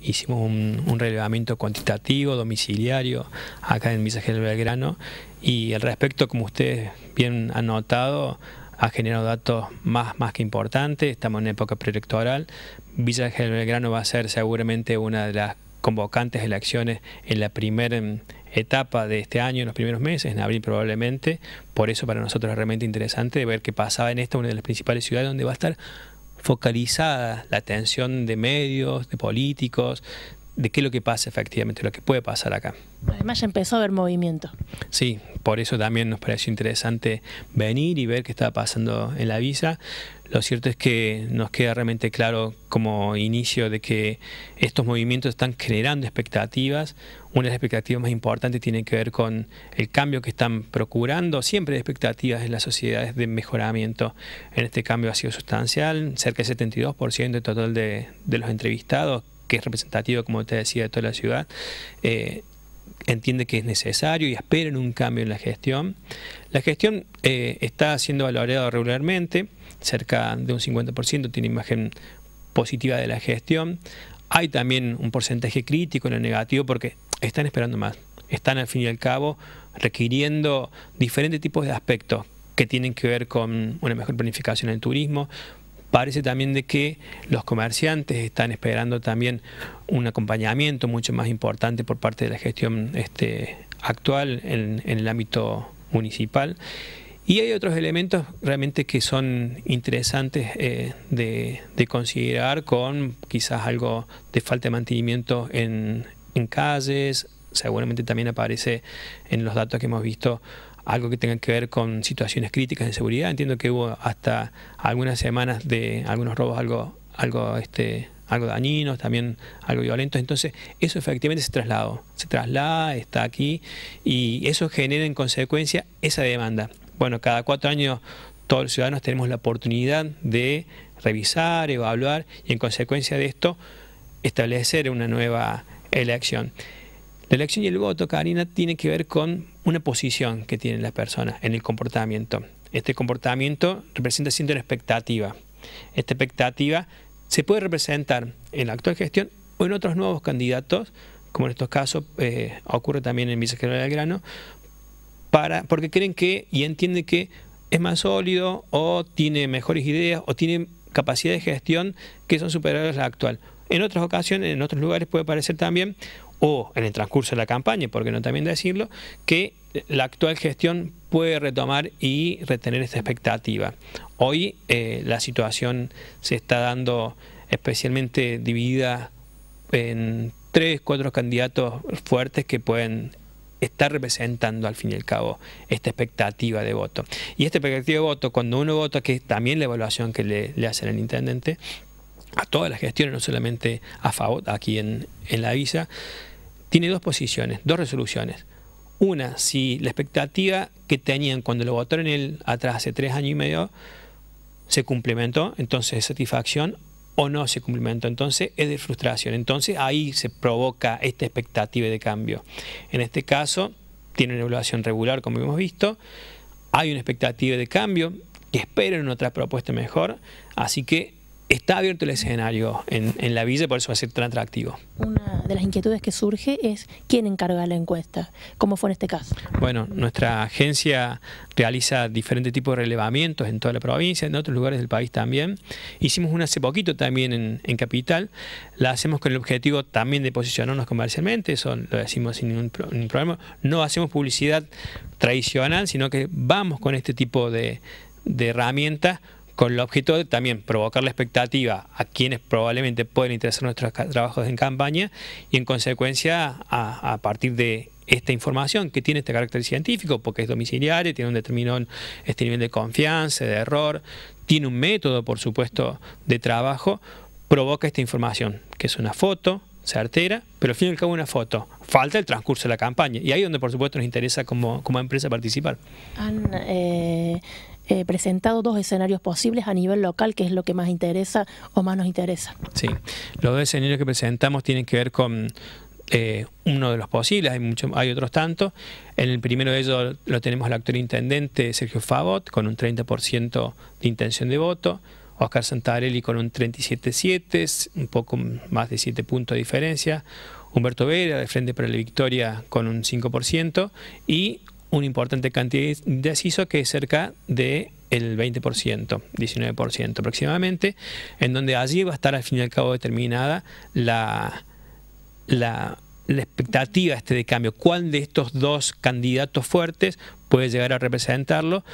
hicimos un, relevamiento cuantitativo, domiciliario, acá en del Belgrano, y al respecto, como ustedes bien han notado, ha generado datos más, más que importantes, estamos en época preelectoral. Villa Belgrano va a ser seguramente una de las convocantes de elecciones en la primera em, etapa de este año, en los primeros meses, en abril probablemente. Por eso para nosotros es realmente interesante ver qué pasaba en esta, una de las principales ciudades donde va a estar focalizada la atención de medios, de políticos, de qué es lo que pasa efectivamente, lo que puede pasar acá. Además ya empezó a haber movimiento. Sí, por eso también nos pareció interesante venir y ver qué estaba pasando en la visa. Lo cierto es que nos queda realmente claro como inicio de que estos movimientos están generando expectativas. Una de las expectativas más importantes tiene que ver con el cambio que están procurando. Siempre hay expectativas en las sociedades de mejoramiento. En este cambio ha sido sustancial. Cerca del 72% del total de, de los entrevistados que es representativo, como te decía, de toda la ciudad, eh, entiende que es necesario y esperan un cambio en la gestión. La gestión eh, está siendo valorada regularmente, cerca de un 50%, tiene imagen positiva de la gestión. Hay también un porcentaje crítico en el negativo porque están esperando más. Están al fin y al cabo requiriendo diferentes tipos de aspectos que tienen que ver con una mejor planificación del turismo, Parece también de que los comerciantes están esperando también un acompañamiento mucho más importante por parte de la gestión este, actual en, el ámbito municipal. Y hay otros elementos realmente que son interesantes eh, de, considerar con quizás algo de falta de mantenimiento en, en calles, seguramente también aparece en los datos que hemos visto algo que tenga que ver con situaciones críticas de seguridad. Entiendo que hubo hasta algunas semanas de algunos robos algo, algo, este, algo dañinos, también algo violentos. Entonces, eso efectivamente se trasladó, se traslada, está aquí y eso genera en consecuencia esa demanda. Bueno, cada cuatro años todos los ciudadanos tenemos la oportunidad de revisar, evaluar y en consecuencia de esto establecer una nueva elección. La elección y el voto, Karina, tiene que ver con una posición que tienen las personas en el comportamiento. Este comportamiento representa siendo una expectativa. Esta expectativa se puede representar en la actual gestión o en otros nuevos candidatos, como en estos casos eh, ocurre también en Vicegeneral del Grano, para, porque creen que y entienden que es más sólido o tiene mejores ideas o tiene capacidad de gestión que son superiores a la actual. En otras ocasiones, en otros lugares puede parecer también, o en el transcurso de la campaña, porque no también decirlo, que la actual gestión puede retomar y retener esta expectativa. Hoy eh, la situación se está dando especialmente dividida en tres, cuatro candidatos fuertes que pueden estar representando al fin y al cabo esta expectativa de voto. Y esta expectativa de voto, cuando uno vota, que es también la evaluación que le, hacen al intendente, a todas las gestiones, no solamente a FAO, aquí en, en la visa, tiene dos posiciones, dos resoluciones. Una, si la expectativa que tenían cuando lo votaron él atrás hace tres años y medio se cumplimentó, entonces es satisfacción, o no se cumplimentó, entonces es de frustración. Entonces ahí se provoca esta expectativa de cambio. En este caso, tiene una evaluación regular, como hemos visto, hay una expectativa de cambio, que esperan otra propuesta mejor, así que está abierto el escenario en, la villa, por eso va a ser tan atractivo. Una de las inquietudes que surge es quién encarga la encuesta, cómo fue en este caso. Bueno, nuestra agencia realiza diferentes tipos de relevamientos en toda la provincia, en otros lugares del país también. Hicimos una hace poquito también en, Capital, la hacemos con el objetivo también de posicionarnos comercialmente, eso lo decimos sin ningún, problema. No hacemos publicidad tradicional, sino que vamos con este tipo de herramientas con el objeto de también provocar la expectativa a quienes probablemente pueden interesar nuestros trabajos en campaña y en consecuencia a, partir de esta información que tiene este carácter científico, porque es domiciliaria, tiene un determinado este nivel de confianza, de error, tiene un método, por supuesto, de trabajo, provoca esta información, que es una foto, artera, pero al fin y al cabo una foto. Falta el transcurso de la campaña y ahí donde por supuesto nos interesa como, como empresa participar. Han eh, eh, presentado dos escenarios posibles a nivel local, que es lo que más interesa o más nos interesa. Sí, los dos escenarios que presentamos tienen que ver con eh, uno de los posibles, hay, hay otros tantos. En el primero de ellos lo tenemos el actual intendente Sergio Favot, con un 30% de intención de voto. Oscar Santarelli con un 37 un poco más de 7 puntos de diferencia. Humberto Vera, de Frente para la Victoria, con un 5%. Y una importante cantidad de asisos que es cerca de 20%, 19% aproximadamente, en donde allí va a estar al fin y al cabo determinada la, la, expectativa este de cambio, cuál de estos dos candidatos fuertes puede llegar a representarlo,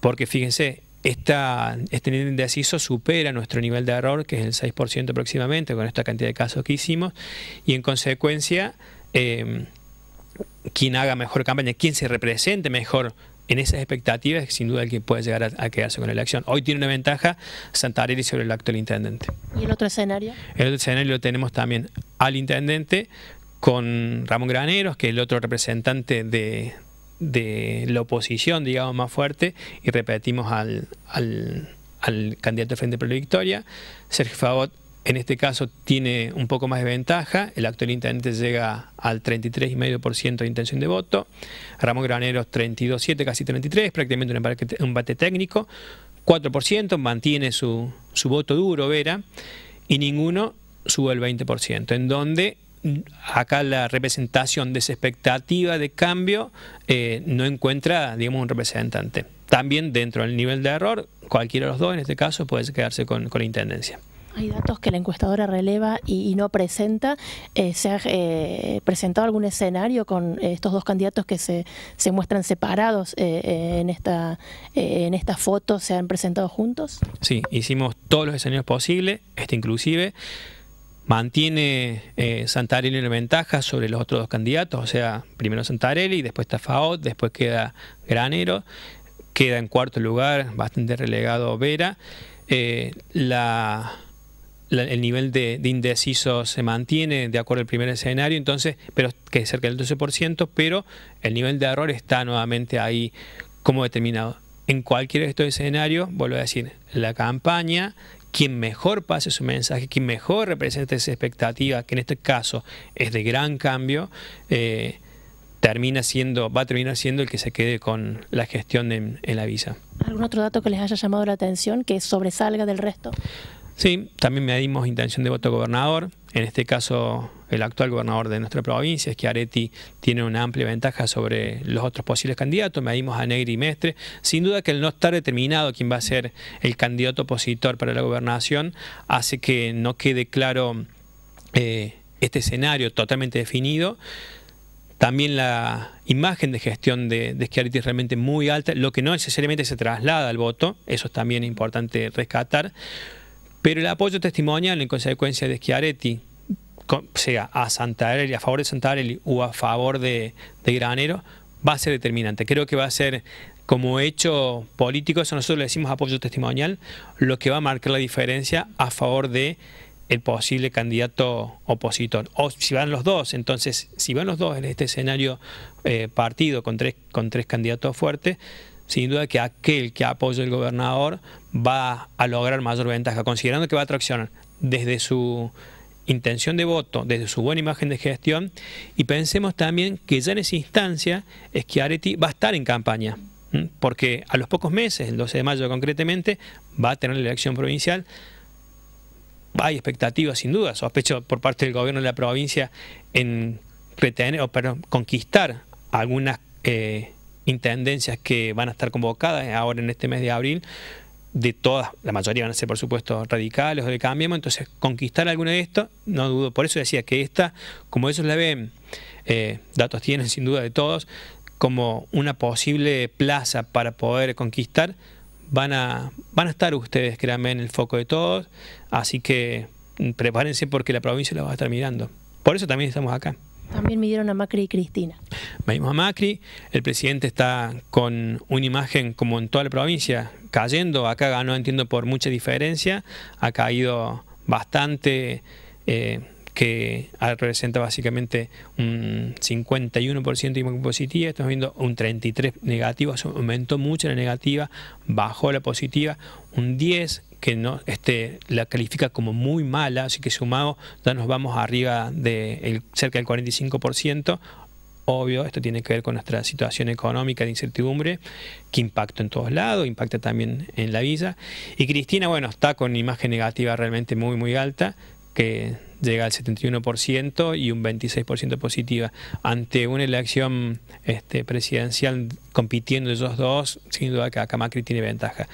porque fíjense, este nivel de asiso supera nuestro nivel de error, que es el 6% aproximadamente, con esta cantidad de casos que hicimos, y en consecuencia, em, quien haga mejor campaña, quien se represente mejor en esas expectativas, es sin duda el que puede llegar a, quedarse con la elección. Hoy tiene una ventaja Santarelli sobre el acto del intendente. ¿Y el otro escenario? El otro escenario lo tenemos también al intendente con Ramón Graneros, que es el otro representante de, de la oposición, digamos, más fuerte, y repetimos al, al, candidato Frente a la Victoria. Sergio Favot, en este caso, tiene un poco más de ventaja. El actual intendente llega al 33,5% de intención de voto. Ramón Graneros, 32,7, casi 33, prácticamente un bate técnico. 4%, mantiene su, su voto duro, Vera, y ninguno sube el 20%, en donde acá la representación de esa expectativa de cambio eh, no encuentra, digamos, un representante. También dentro del nivel de error, cualquiera de los dos en este caso puede quedarse con, la Intendencia. Hay datos que la encuestadora releva y, no presenta. Eh, ¿Se ha eh, presentado algún escenario con estos dos candidatos que se, muestran separados en, esta, en esta foto? ¿Se han presentado juntos? Sí, hicimos todos los escenarios posibles, este inclusive mantiene eh, Santarelli una ventaja sobre los otros dos candidatos, o sea, primero Santarelli, después está después queda Granero, queda en cuarto lugar, bastante relegado Vera. Eh, la, el nivel de, indeciso se mantiene de acuerdo al primer escenario, entonces, pero que es cerca del 12%, pero el nivel de error está nuevamente ahí como determinado. En cualquier de estos escenarios, vuelvo a decir, la campaña quien mejor pase su mensaje, quien mejor represente esa expectativa, que en este caso es de gran cambio, eh, termina siendo, va a terminar siendo el que se quede con la gestión en, en la visa. ¿Algún otro dato que les haya llamado la atención que sobresalga del resto? Sí, también medimos intención de voto gobernador. En este caso, el actual gobernador de nuestra provincia, Schiaretti, tiene una amplia ventaja sobre los otros posibles candidatos. Medimos a Negri y Mestre. Sin duda que el no estar determinado quién va a ser el candidato opositor para la gobernación hace que no quede claro eh, este escenario totalmente definido. También la imagen de gestión de, de Schiaretti es realmente muy alta, lo que no necesariamente se traslada al voto, eso también es importante rescatar. Pero el apoyo testimonial en consecuencia de Schiaretti, sea a Santarelli, a favor de Santarelli o a favor de, Granero, va a ser determinante. Creo que va a ser como hecho político, eso nosotros le decimos apoyo testimonial, lo que va a marcar la diferencia a favor de el posible candidato opositor. O si van los dos, entonces, si van los dos en este escenario eh, partido con tres, con tres candidatos fuertes, sin duda que aquel que apoya el gobernador va a lograr mayor ventaja, considerando que va a atraccionar desde su intención de voto, desde su buena imagen de gestión, y pensemos también que ya en esa instancia es Schiaretti va a estar en campaña, porque a los pocos meses, el 12 de mayo concretamente, va a tener la elección provincial, hay expectativas sin duda, sospecho por parte del gobierno de la provincia en retener, o conquistar algunas... Eh, intendencias que van a estar convocadas eh, ahora en este mes de abril, de todas, la mayoría van a ser por supuesto radicales o de cambio. entonces conquistar alguna de estas, no dudo, por eso decía que esta, como ellos la ven, eh, datos tienen sin duda de todos, como una posible plaza para poder conquistar, van a, van a estar ustedes, créanme, en el foco de todos, así que prepárense porque la provincia la va a estar mirando. Por eso también estamos acá. También midieron a Macri y Cristina. Venimos a Macri, el presidente está con una imagen como en toda la provincia, cayendo, acá ganó, entiendo, por mucha diferencia, ha caído bastante, eh, que representa básicamente un 51% de imagen positiva, estamos viendo un 33% negativo, aumentó mucho la negativa, bajó la positiva, un 10%, que no, este, la califica como muy mala, así que sumado ya nos vamos arriba de cerca del 45%. Obvio, esto tiene que ver con nuestra situación económica de incertidumbre, que impacta en todos lados, impacta también en la villa. Y Cristina, bueno, está con imagen negativa realmente muy, muy alta, que llega al 71% y un 26% positiva. Ante una elección este, presidencial compitiendo esos dos, sin duda que acá Macri tiene ventaja.